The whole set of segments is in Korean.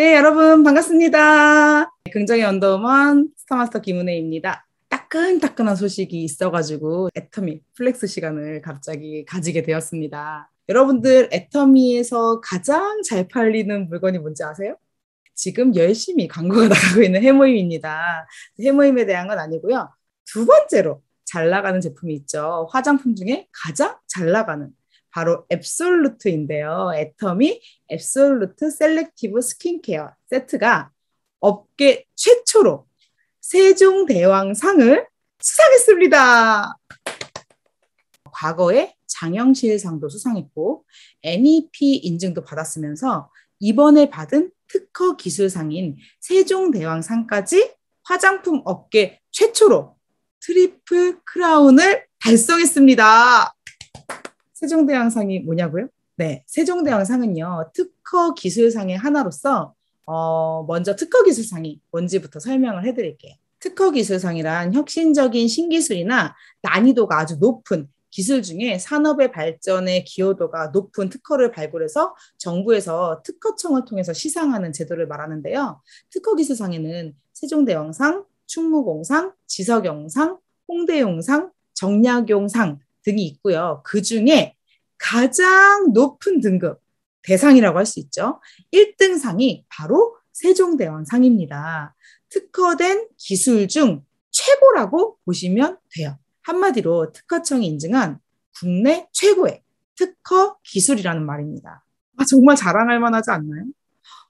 네, 여러분 반갑습니다. 긍정의 언더우먼 스타마스터 김은혜입니다. 따끈따끈한 소식이 있어가지고 애터미 플렉스 시간을 갑자기 가지게 되었습니다. 여러분들 애터미에서 가장 잘 팔리는 물건이 뭔지 아세요? 지금 열심히 광고가 나가고 있는 해모임입니다. 해모임에 대한 건 아니고요. 두 번째로 잘 나가는 제품이 있죠. 화장품 중에 가장 잘 나가는 바로 앱솔루트인데요. 애터미 앱솔루트 셀렉티브 스킨케어 세트가 업계 최초로 세종대왕상을 수상했습니다. 과거에 장영실상도 수상했고 NEP 인증도 받았으면서 이번에 받은 특허 기술상인 세종대왕상까지 화장품 업계 최초로 트리플 크라운을 달성했습니다. 세종대왕상이 뭐냐고요? 네, 세종대왕상은요, 특허 기술상의 하나로서, 어, 먼저 특허 기술상이 뭔지부터 설명을 해드릴게요. 특허 기술상이란 혁신적인 신기술이나 난이도가 아주 높은 기술 중에 산업의 발전에 기여도가 높은 특허를 발굴해서 정부에서 특허청을 통해서 시상하는 제도를 말하는데요. 특허 기술상에는 세종대왕상, 충무공상, 지석영상, 홍대용상, 정약용상 등이 있고요. 그 중에 가장 높은 등급, 대상이라고 할 수 있죠. 1등 상이 바로 세종대왕 상입니다. 특허된 기술 중 최고라고 보시면 돼요. 한마디로 특허청이 인증한 국내 최고의 특허 기술이라는 말입니다. 아, 정말 자랑할 만하지 않나요?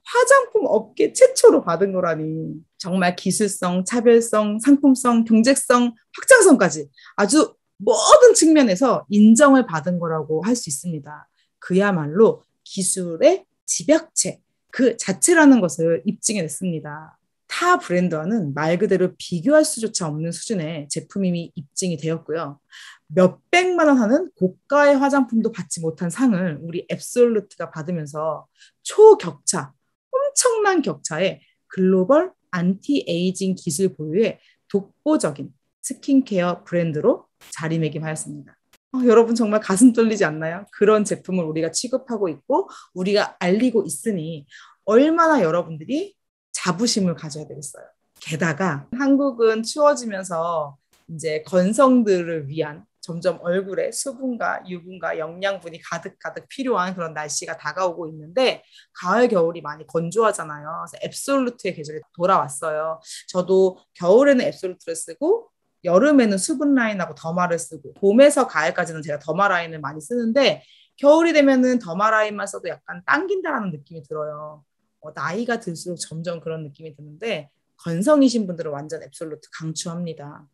화장품 업계 최초로 받은 거라니. 정말 기술성, 차별성, 상품성, 경제성, 확장성까지 아주 모든 측면에서 인정을 받은 거라고 할 수 있습니다. 그야말로 기술의 집약체 그 자체라는 것을 입증해 냈습니다. 타 브랜드와는 말 그대로 비교할 수조차 없는 수준의 제품임이 입증이 되었고요. 몇백만 원 하는 고가의 화장품도 받지 못한 상을 우리 앱솔루트가 받으면서 초격차, 엄청난 격차에 글로벌 안티에이징 기술 보유의 독보적인 스킨케어 브랜드로 자리매김하였습니다. 어, 여러분 정말 가슴 떨리지 않나요? 그런 제품을 우리가 취급하고 있고 우리가 알리고 있으니 얼마나 여러분들이 자부심을 가져야 되겠어요. 게다가 한국은 추워지면서 이제 건성들을 위한 점점 얼굴에 수분과 유분과 영양분이 가득 가득 필요한 그런 날씨가 다가오고 있는데 가을 겨울이 많이 건조하잖아요. 그래서 앱솔루트의 계절이 돌아왔어요. 저도 겨울에는 앱솔루트를 쓰고 여름에는 수분 라인하고 더마를 쓰고 봄에서 가을까지는 제가 더마 라인을 많이 쓰는데 겨울이 되면은 더마 라인만 써도 약간 당긴다라는 느낌이 들어요. 어, 나이가 들수록 점점 그런 느낌이 드는데 건성이신 분들은 완전 앱솔루트 강추합니다.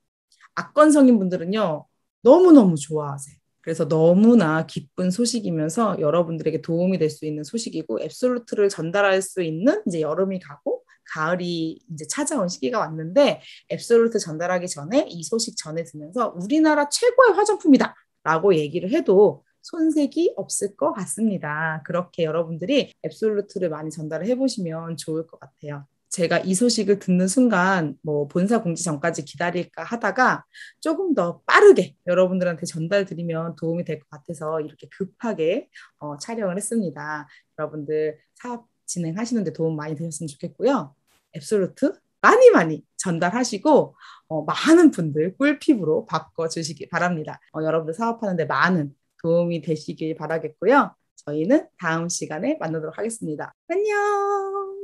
악건성인 분들은요 너무너무 좋아하세요. 그래서 너무나 기쁜 소식이면서 여러분들에게 도움이 될 수 있는 소식이고 앱솔루트를 전달할 수 있는 이제 여름이 가고 가을이 이제 찾아온 시기가 왔는데 앱솔루트 전달하기 전에 이 소식 전해드면서 우리나라 최고의 화장품이다 라고 얘기를 해도 손색이 없을 것 같습니다. 그렇게 여러분들이 앱솔루트를 많이 전달을 해보시면 좋을 것 같아요. 제가 이 소식을 듣는 순간 뭐 본사 공지 전까지 기다릴까 하다가 조금 더 빠르게 여러분들한테 전달드리면 도움이 될 것 같아서 이렇게 급하게 어, 촬영을 했습니다. 여러분들 사업 진행하시는데 도움 많이 되셨으면 좋겠고요. 앱솔루트 많이 많이 전달하시고 어, 많은 분들 꿀피부로 바꿔주시기 바랍니다. 어, 여러분들 사업하는데 많은 도움이 되시길 바라겠고요. 저희는 다음 시간에 만나도록 하겠습니다. 안녕!